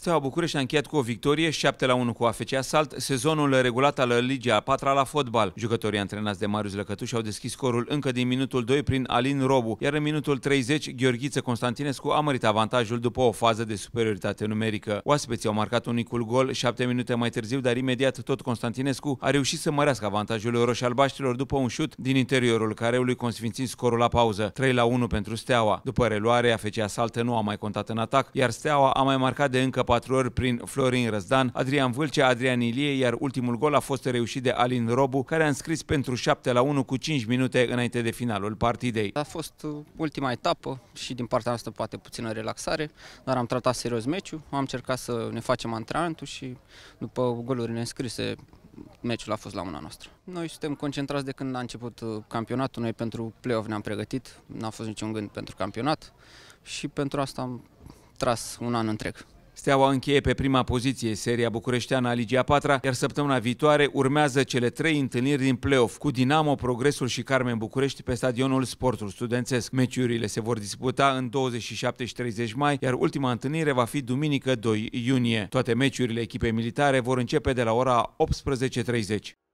Steaua București a încheiat cu o victorie 7 la 1 cu AFC Asalt, sezonul regulat al Ligii a 4 la fotbal. Jucătorii antrenați de Marius Lăcătuș au deschis scorul încă din minutul 2 prin Alin Robu, iar în minutul 30 Gheorghiță Constantinescu a mărit avantajul după o fază de superioritate numerică. Oaspeții au marcat unicul gol 7 minute mai târziu, dar imediat tot Constantinescu a reușit să mărească avantajul roșalbaștilor după un șut din interiorul careului, consfințind scorul la pauză 3 la 1 pentru Steaua. După reluare, AFC Asalt nu a mai contat în atac, iar Steaua a mai marcat de încă 4 patru ori prin Florin Răzdan, Adrian Vâlcea, Adrian Ilie, iar ultimul gol a fost reușit de Alin Robu, care a înscris pentru 7 la 1 cu 5 minute înainte de finalul partidei. A fost uh, ultima etapă și din partea noastră poate puțină relaxare, dar am tratat serios meciul, am încercat să ne facem antrenamentul și după golurile înscrise meciul a fost la mâna noastră. Noi suntem concentrați de când a început uh, campionatul, noi pentru play-off ne-am pregătit, n-a fost niciun gând pentru campionat și pentru asta am tras un an întreg. Steaua încheie pe prima poziție seria bucureșteană a Ligii a patra, iar săptămâna viitoare urmează cele trei întâlniri din play-off cu Dinamo, Progresul și Carmen București pe stadionul Sportul Studențesc. Meciurile se vor disputa în 27 și 30 mai, iar ultima întâlnire va fi duminică 2 iunie. Toate meciurile echipei militare vor începe de la ora 18.30.